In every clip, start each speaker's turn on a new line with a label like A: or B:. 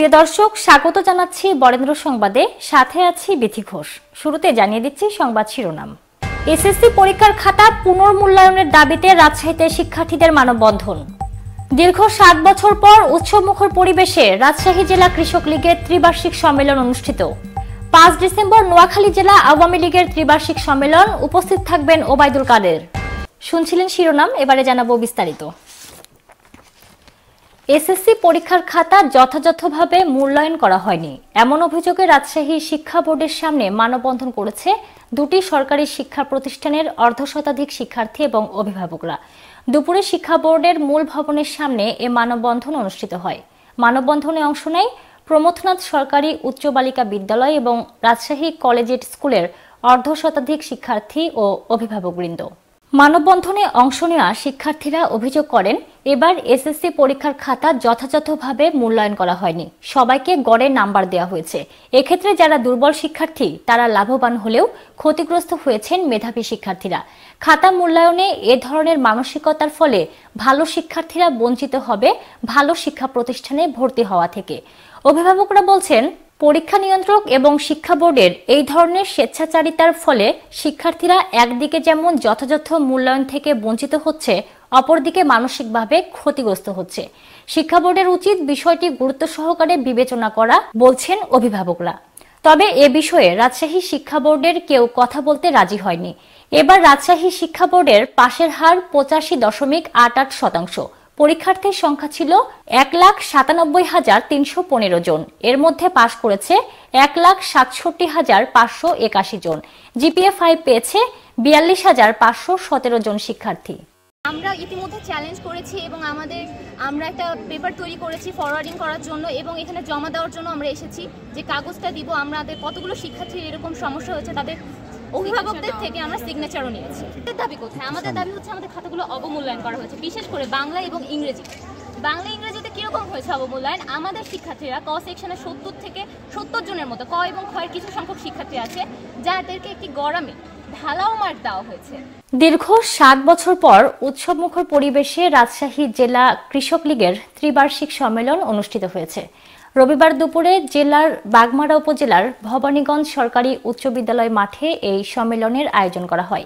A: প্রিয় দর্শক স্বাগত জানাচ্ছি বরেন্দ্র সংবাদে সাথে আছি বিথি ঘোষ শুরুতে জানিয়ে দিচ্ছি সংবাদ শিরোনাম এসএসসি পরীক্ষার খাতা পুনর্মূল্যায়নের দাবিতে রাজশাহীতে শিক্ষার্থীদের মানববন্ধন দীর্ঘ সাত বছর পর উৎসবমুখর পরিবেশে রাজশাহী জেলা কৃষক লীগের ত্রিবার্ষিক সম্মেলন অনুষ্ঠিত পাঁচ ডিসেম্বর নোয়াখালী জেলা আওয়ামী লীগের ত্রিবার্ষিক সম্মেলন উপস্থিত থাকবেন ওবায়দুল কাদের শুনছিলেন শিরোনাম এবারে জানাবো বিস্তারিত এসএসসি পরীক্ষার খাতা যথাযথভাবে মূল্যায়ন করা হয়নি এমন অভিযোগে রাজশাহী শিক্ষা বোর্ডের সামনে মানববন্ধন করেছে দুটি সরকারি শিক্ষা প্রতিষ্ঠানের অর্ধশতাধিক শিক্ষার্থী এবং অভিভাবকরা দুপুরে শিক্ষা বোর্ডের মূল ভবনের সামনে এ মানববন্ধন অনুষ্ঠিত হয় মানববন্ধনে অংশ নেয় প্রমথনাথ সরকারি উচ্চ বালিকা বিদ্যালয় এবং রাজশাহী কলেজিয়েট স্কুলের অর্ধশতাধিক শিক্ষার্থী ও অভিভাবকবৃন্দ মানববন্ধনে অংশ নেওয়া শিক্ষার্থীরা অভিযোগ করেন এবার এসএসসি পরীক্ষার খাতা যথাযথভাবে মূল্যায়ন করা হয়নি সবাইকে গড়ে নাম্বার দেওয়া হয়েছে এক্ষেত্রে যারা দুর্বল শিক্ষার্থী তারা লাভবান হলেও ক্ষতিগ্রস্ত হয়েছেন মেধাবী শিক্ষার্থীরা খাতা মূল্যায়নে এ ধরনের মানসিকতার ফলে ভালো শিক্ষার্থীরা বঞ্চিত হবে ভালো শিক্ষা প্রতিষ্ঠানে ভর্তি হওয়া থেকে অভিভাবকরা বলছেন পরীক্ষা নিয়ন্ত্রক এবং শিক্ষা বোর্ডের এই ধরনের স্বেচ্ছাচারিতার ফলে শিক্ষার্থীরা একদিকে যেমন যথাযথ মূল্যায়ন থেকে বঞ্চিত হচ্ছে অপরদিকে মানসিকভাবে ক্ষতিগ্রস্ত হচ্ছে শিক্ষা বোর্ডের উচিত বিষয়টি গুরুত্ব সহকারে বিবেচনা করা বলছেন অভিভাবকরা তবে এ বিষয়ে রাজশাহী শিক্ষা বোর্ডের কেউ কথা বলতে রাজি হয়নি এবার রাজশাহী শিক্ষা বোর্ডের পাশের হার পঁচাশি দশমিক আট আট শতাংশ পরীক্ষার্থীর সংখ্যা ছিল এক লাখ সাতানব্বই হাজার তিনশো পনেরো জন এর মধ্যে পাশ করেছে এক লাখ সাতষট্টি হাজার পাঁচশো একাশি জন জিপিএ ফাইভ পেয়েছে বিয়াল্লিশ হাজার পাঁচশো সতেরো জন শিক্ষার্থী আমরা ইতিমধ্যে চ্যালেঞ্জ করেছি এবং আমাদের আমরা একটা পেপার তৈরি করেছি ফরওয়ার্ডিং করার জন্য এবং এখানে জমা দেওয়ার জন্য আমরা এসেছি যে কাগজটা দিব আমাদের কতগুলো শিক্ষার্থীর এরকম সমস্যা হয়েছে তাদের অভিভাবকদের থেকে আমরা সিগনেচারও নিয়েছি দাবি কোথায় আমাদের দাবি হচ্ছে আমাদের খাতাগুলো অবমূল্যায়ন করা হয়েছে বিশেষ করে বাংলা এবং ইংরেজি বাংলা ইংরেজিতে কীরকম হয়েছে অবমূল্যায়ন আমাদের শিক্ষার্থীরা ক সেকশনে সত্তর থেকে সত্তর জনের মতো ক এবং খয়ের কিছু সংখ্যক শিক্ষার্থী আছে যাদেরকে একটি গরমে ঢালাও মার দেওয়া হয়েছে দীর্ঘ সাত বছর পর উৎসবমুখর পরিবেশে রাজশাহী জেলা কৃষক লীগের ত্রিবার্ষিক সম্মেলন অনুষ্ঠিত হয়েছে রবিবার দুপুরে জেলার বাগমারা উপজেলার ভবানীগঞ্জ সরকারি উচ্চ বিদ্যালয় মাঠে এই সম্মেলনের আয়োজন করা হয়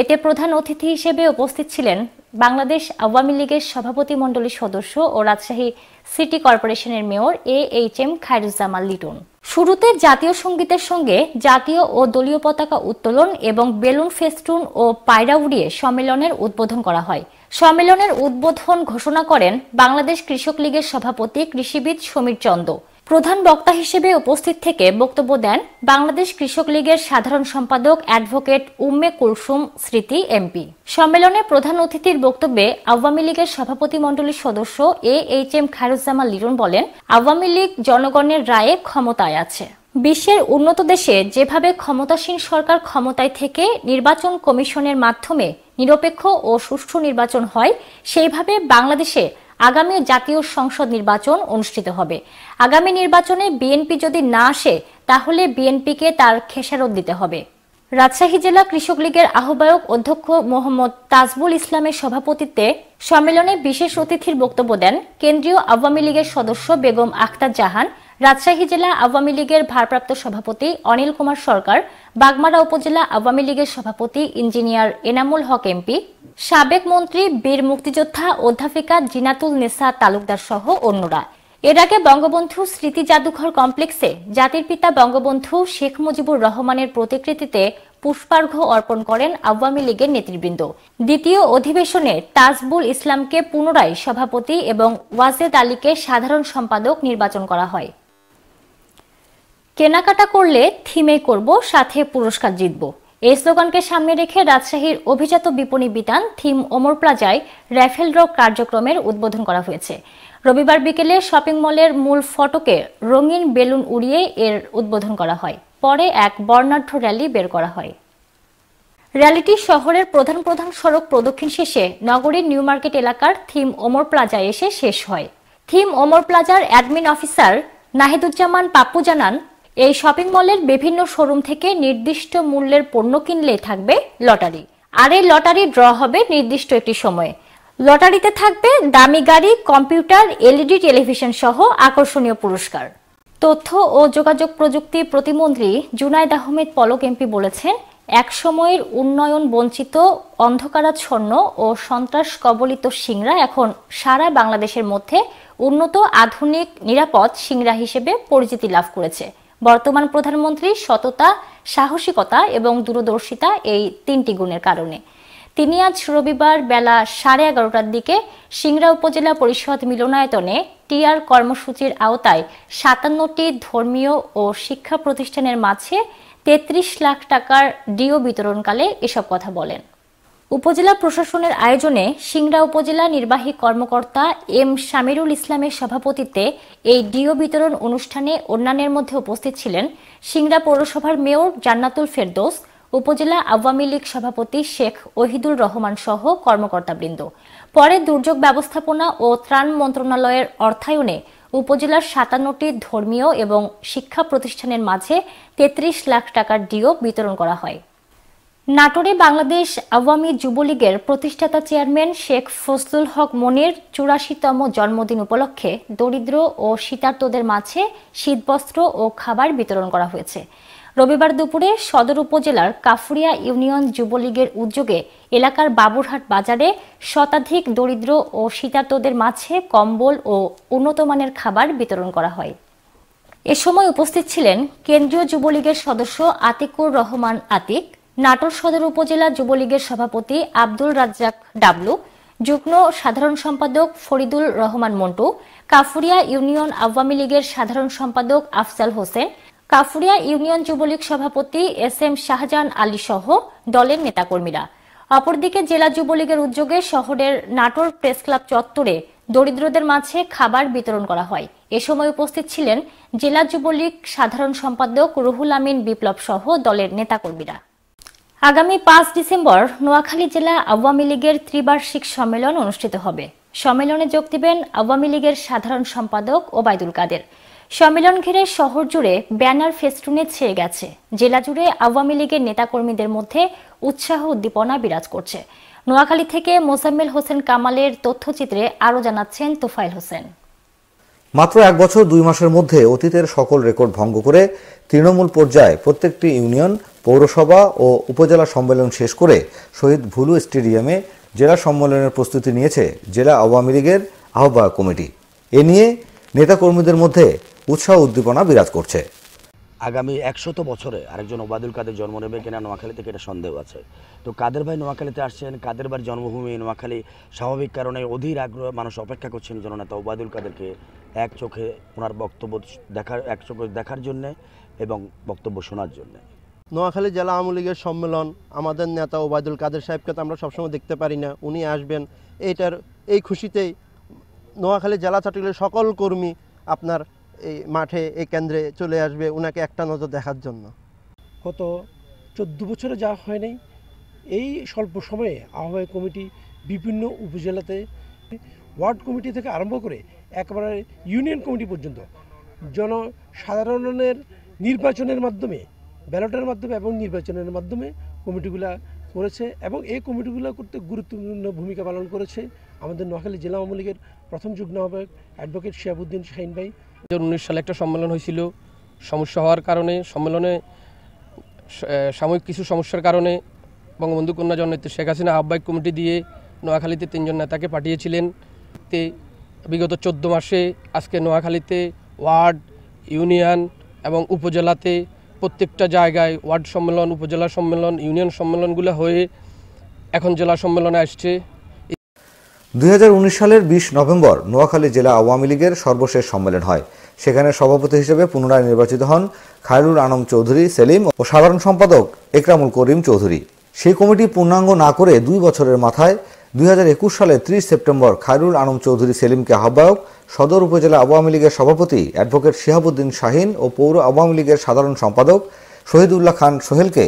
A: এতে প্রধান অতিথি হিসেবে উপস্থিত ছিলেন বাংলাদেশ আওয়ামী লীগের সভাপতিমণ্ডলীর সদস্য ও রাজশাহী সিটি কর্পোরেশনের mayor A H M Khairuzzaman Liton শুরুতে জাতীয় সঙ্গীতের সঙ্গে জাতীয় ও দলীয় পতাকা উত্তোলন এবং বেলুন ফেস্টুন ও পায়রা উড়িয়ে সম্মেলনের উদ্বোধন করা হয় সম্মেলনের উদ্বোধন ঘোষণা করেন বাংলাদেশ কৃষক লীগের সভাপতি কৃষিবিদ সমীর চন্দ প্রধান বক্তা হিসেবে উপস্থিত থেকে বক্তব্য দেন বাংলাদেশ কৃষক লীগের সাধারণ সম্পাদক অ্যাডভোকেট উম্মে কুলসুম স্মৃতি এমপি সম্মেলনে প্রধান অতিথির বক্তব্যে আওয়ামী লীগের সভাপতি মণ্ডলীর সদস্য এ এইচ এম খায়রুজ্জামান লিরুন বলেন আওয়ামী লীগ জনগণের রায়ে ক্ষমতায় আছে বিশ্বের উন্নত দেশে যেভাবে ক্ষমতাসীন সরকার ক্ষমতায় থেকে নির্বাচন কমিশনের মাধ্যমে নিরপেক্ষ ও সুষ্ঠু নির্বাচন হয় সেইভাবে বাংলাদেশে আগামী জাতীয় সংসদ নির্বাচন অনুষ্ঠিত হবে আগামী নির্বাচনে বিএনপি যদি না আসে তাহলে বিএনপিকে তার খেসারত দিতে হবে রাজশাহী জেলা কৃষক লীগের আহ্বায়ক অধ্যক্ষ মোহাম্মদ তাজবুল ইসলামের সভাপতিত্বে সম্মেলনে বিশেষ অতিথির বক্তব্য দেন কেন্দ্রীয় আওয়ামী লীগের সদস্য বেগম আখতার জাহান রাজশাহী জেলা আওয়ামী লীগের ভারপ্রাপ্ত সভাপতি অনিল কুমার সরকার বাগমারা উপজেলা আওয়ামী লীগের সভাপতি ইঞ্জিনিয়ার এনামুল হক এমপি সাবেক মন্ত্রী বীর মুক্তিযোদ্ধা অধ্যাপিকা জিনাতুল নেসা তালুকদার সহ অন্যরা এর আগে বঙ্গবন্ধু স্মৃতি জাদুঘর কমপ্লেক্সে জাতির পিতা বঙ্গবন্ধু শেখ মুজিবুর রহমানের প্রতিকৃতিতে পুষ্পার্ঘ্য অর্পণ করেন আওয়ামী লীগের নেতৃবৃন্দ দ্বিতীয় অধিবেশনে তাজবুল ইসলামকে পুনরায় সভাপতি এবং ওয়াজেদ আলীকে সাধারণ সম্পাদক নির্বাচন করা হয় কেনাকাটা করলে থিমে করব সাথে পুরস্কার জিতব এই স্লোগানকে সামনে রেখে রাজশাহীর অভিজাত বিপণী বিতান থিম ওমর প্লাজায় র্যাফেল ড্র কার্যক্রমের উদ্বোধন করা হয়েছে রবিবার বিকেলে শপিং মলের মূল ফটকে রঙিন বেলুন উড়িয়ে এর উদ্বোধন করা হয় পরে এক বর্ণাঢ্য র্যালি বের করা হয় র্যালিটি শহরের প্রধান প্রধান সড়ক প্রদক্ষিণ শেষে নগরীর নিউ মার্কেট এলাকার থিম ওমর প্লাজায় এসে শেষ হয় থিম ওমর প্লাজার অ্যাডমিন অফিসার নাহিদুজ্জামান পাপ্পু জানান এই শপিং মলের বিভিন্ন শোরুম থেকে নির্দিষ্ট মূল্যের পণ্য কিনলে থাকবে লটারি আর এই লটারি ড্র হবে নির্দিষ্ট একটি সময়ে লটারিতে থাকবে দামি গাড়ি কম্পিউটার এলইডি টেলিভিশন সহ আকর্ষণীয় পুরস্কার তথ্য ও যোগাযোগ প্রযুক্তি প্রতিমন্ত্রী জুনায়দ আহমেদ পলক এমপি বলেছেন এক সময়ের উন্নয়ন বঞ্চিত অন্ধকারাচ্ছন্ন ও সন্ত্রাস কবলিত সিংরা এখন সারা বাংলাদেশের মধ্যে উন্নত আধুনিক নিরাপদ সিংরা হিসেবে পরিচিতি লাভ করেছে বর্তমান প্রধানমন্ত্রী সততা সাহসিকতা এবং দূরদর্শিতা এই তিনটি গুণের কারণে তিনি আজ রবিবার বেলা সাড়ে এগারোটার দিকে সিংড়া উপজেলা পরিষদ মিলনায়তনে টিআর কর্মসূচির আওতায় সাতান্নটি ধর্মীয় ও শিক্ষা প্রতিষ্ঠানের মাঝে তেত্রিশ লাখ টাকার ডিও বিতরণকালে এসব কথা বলেন উপজেলা প্রশাসনের আয়োজনে সিংড়া উপজেলা নির্বাহী কর্মকর্তা এম শামিরুল ইসলামের সভাপতিত্বে এই ডিও বিতরণ অনুষ্ঠানে অন্যান্যের মধ্যে উপস্থিত ছিলেন সিংড়া পৌরসভার মেয়র জান্নাতুল ফেরদোস উপজেলা আওয়ামী লীগ সভাপতি শেখ ওহিদুল রহমান সহ কর্মকর্তাবৃন্দ পরে দুর্যোগ ব্যবস্থাপনা ও ত্রাণ মন্ত্রণালয়ের অর্থায়নে উপজেলার সাতান্নটি ধর্মীয় এবং শিক্ষা প্রতিষ্ঠানের মাঝে তেত্রিশ লাখ টাকার ডিও বিতরণ করা হয় নাটোরে বাংলাদেশ আওয়ামী যুবলীগের প্রতিষ্ঠাতা চেয়ারম্যান শেখ ফজলুল হক মনির চুরাশিতম জন্মদিন উপলক্ষে দরিদ্র ও শীতার্তদের মাঝে শীতবস্ত্র ও খাবার বিতরণ করা হয়েছে রবিবার দুপুরে সদর উপজেলার কাফুরিয়া ইউনিয়ন যুবলীগের উদ্যোগে এলাকার বাবুরহাট বাজারে শতাধিক দরিদ্র ও শীতার্তদের মাঝে কম্বল ও উন্নতমানের খাবার বিতরণ করা হয় এ সময় উপস্থিত ছিলেন কেন্দ্রীয় যুবলীগের সদস্য আতিকুর রহমান আতিক নাটোর সদর উপজেলা যুবলীগের সভাপতি আব্দুল রাজ্জাক ডাবলু যুগ্ম সাধারণ সম্পাদক ফরিদুল রহমান মন্টু কাফুরিয়া ইউনিয়ন আওয়ামী লীগের সাধারণ সম্পাদক আফজাল হোসেন কাফুরিয়া ইউনিয়ন যুবলীগ সভাপতি এস এম শাহজাহান আলী সহ দলের নেতাকর্মীরা অপরদিকে জেলা যুবলীগের উদ্যোগে শহরের নাটোর প্রেস ক্লাব চত্বরে দরিদ্রদের মাঝে খাবার বিতরণ করা হয় এ সময় উপস্থিত ছিলেন জেলা যুবলীগ সাধারণ সম্পাদক রুহুল আমিন বিপ্লব সহ দলের নেতাকর্মীরা আগামী পাঁচ ডিসেম্বর নোয়াখালী জেলা আওয়ামী লীগের ত্রিবার্ষিক সম্মেলন অনুষ্ঠিত হবে সম্মেলনে যোগ দেবেন আওয়ামী লীগের সাধারণ সম্পাদক ওবায়দুল কাদের সম্মেলন ঘিরে শহর জুড়ে ব্যানার ফেস্টুনে ছেয়ে গেছে জেলা জুড়ে আওয়ামী লীগের নেতাকর্মীদের মধ্যে উৎসাহ উদ্দীপনা বিরাজ করছে নোয়াখালী থেকে মোসাম্মেল হোসেন কামালের তথ্যচিত্রে আরও জানাচ্ছেন তোফাইল হোসেন
B: মাত্র এক বছর দুই মাসের মধ্যে অতীতের সকল রেকর্ড ভঙ্গ করে তৃণমূল পর্যায়ে প্রত্যেকটি ইউনিয়ন পৌরসভা ও উপজেলা সম্মেলন শেষ করে শহীদ ভুলু স্টেডিয়ামে জেলা সম্মেলনের প্রস্তুতি নিয়েছে জেলা আওয়ামী লীগের আহ্বায়ক কমিটি এ নিয়ে নেতাকর্মীদের মধ্যে উৎসাহ উদ্দীপনা বিরাজ করছে
A: আগামী একশত বছরে আরেকজন ওবায়দুল কাদের জন্ম নেবে কিনা নোয়াখালী থেকে এটা সন্দেহ আছে তো কাদের ভাই নোয়াখালীতে আসছেন কাদের ভাই জন্মভূমি নোয়াখালী স্বাভাবিক কারণে অধীর আগ্রহ মানুষ অপেক্ষা করছেন জননেতা ওবায়দুল কাদেরকে এক চোখে ওনার বক্তব্য দেখার এক চোখে দেখার জন্যে এবং বক্তব্য শোনার জন্যে
B: নোয়াখালী জেলা আওয়ামী লীগের সম্মেলন আমাদের নেতা ওবায়দুল কাদের সাহেবকে তো আমরা সবসময় দেখতে পারি না উনি আসবেন এইটার এই খুশিতেই নোয়াখালী জেলা চট্টগ্রামের সকল কর্মী আপনার এই মাঠে এই কেন্দ্রে চলে আসবে ওনাকে একটা নজর দেখার জন্য গত চোদ্দ বছরে যা হয় নাই এই স্বল্প সময়ে আহ্বায়ক কমিটি বিভিন্ন উপজেলাতে ওয়ার্ড কমিটি থেকে আরম্ভ করে একেবারে ইউনিয়ন কমিটি পর্যন্ত জনসাধারণের নির্বাচনের মাধ্যমে ব্যালটের মাধ্যমে এবং নির্বাচনের মাধ্যমে কমিটিগুলা করেছে এবং এই কমিটিগুলো করতে গুরুত্বপূর্ণ ভূমিকা পালন করেছে আমাদের নোয়াখালী জেলা আওয়ামী লীগের প্রথম যুগ্ম আহ্বায়ক অ্যাডভোকেট শিয়াবুদ্দিন শাহিন ভাই উনিশ সালে একটা সম্মেলন হয়েছিল সমস্যা হওয়ার কারণে সম্মেলনে সাময়িক কিছু সমস্যার কারণে বঙ্গবন্ধু কন্যা জননেত্রী শেখ হাসিনা আহ্বায়ক কমিটি দিয়ে নোয়াখালীতে তিনজন নেতাকে পাঠিয়েছিলেন তে বিগত চোদ্দ মাসে আজকে নোয়াখালীতে ওয়ার্ড ইউনিয়ন এবং উপজেলাতে প্রত্যেকটা জায়গায় ওয়ার্ড সম্মেলন উপজেলা সম্মেলন ইউনিয়ন সম্মেলনগুলো হয়ে এখন জেলা সম্মেলনে আসছে দুই সালের বিশ নভেম্বর নোয়াখালী জেলা আওয়ামী লীগের সর্বশেষ সম্মেলন হয় সেখানে সভাপতি হিসেবে পুনরায় নির্বাচিত হন খায়রুল আনম চৌধুরী সেলিম ও সাধারণ সম্পাদক একরামুল করিম চৌধুরী সেই কমিটি পূর্ণাঙ্গ না করে দুই বছরের মাথায় দুই সালে ত্রিশ সেপ্টেম্বর খায়রুল আনম চৌধুরী সেলিমকে আহ্বায়ক সদর উপজেলা আওয়ামী লীগের সভাপতি অ্যাডভোকেট শিহাবুদ্দিন শাহিন ও পৌর আওয়ামী লীগের সাধারণ সম্পাদক শহীদুল্লাহ খান সোহেলকে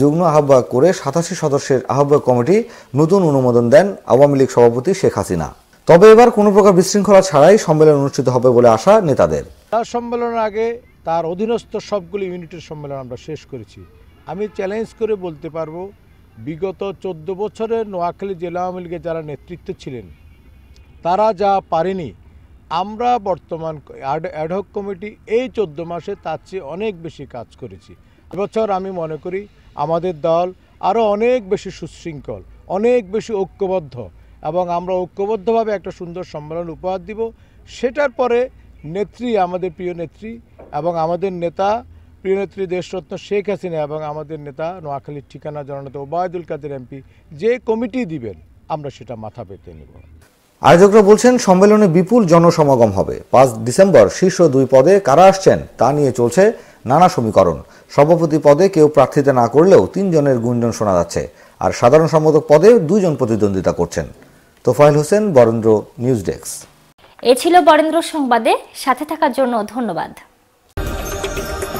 B: যুগ্ম আহ্বায়ক করে সাতাশি সদস্যের আহ্বায়ক কমিটি নতুন অনুমোদন দেন আওয়ামী লীগ সভাপতি শেখ হাসিনা তবে এবার কোনো প্রকার বিশৃঙ্খলা ছাড়াই সম্মেলন অনুষ্ঠিত হবে বলে আশা নেতাদের তার সম্মেলনের আগে তার অধীনস্থ সবগুলি ইউনিটের সম্মেলন আমরা শেষ করেছি আমি চ্যালেঞ্জ করে বলতে পারবো বিগত চোদ্দ বছরে নোয়াখালী জেলা আওয়ামী লীগের যারা নেতৃত্ব ছিলেন তারা যা পারেনি আমরা বর্তমান অ্যাডহক কমিটি এই চোদ্দ মাসে তার চেয়ে অনেক বেশি কাজ করেছি এবছর আমি মনে করি আমাদের দল আরও অনেক বেশি সুশৃঙ্খল অনেক বেশি ঐক্যবদ্ধ এবং আমরা ঐক্যবদ্ধভাবে একটা সুন্দর সম্মেলন উপহার দিব সেটার পরে নেত্রী আমাদের প্রিয় নেত্রী এবং আমাদের নেতা প্রিয় নেত্রী দেশরত্ন শেখ হাসিনা এবং আমাদের নেতা নোয়াখালীর ঠিকানা জনতা ওবায়দুল কাদের এমপি যে কমিটি দিবেন আমরা সেটা মাথা পেতে নেব আয়োজকরা বলছেন সম্মেলনে বিপুল জনসমাগম হবে পাঁচ ডিসেম্বর শীর্ষ দুই পদে কারা আসছেন তা নিয়ে চলছে নানা সমীকরণ সভাপতি পদে কেউ প্রার্থিতা না করলেও তিনজনের গুঞ্জন শোনা যাচ্ছে আর সাধারণ সম্পাদক পদে দুজন প্রতিদ্বন্দ্বিতা করছেন তোফাইল হোসেন বরেন্দ্র নিউজ ডেস্ক
A: এ ছিল বরেন্দ্র সংবাদে সাথে থাকার জন্য ধন্যবাদ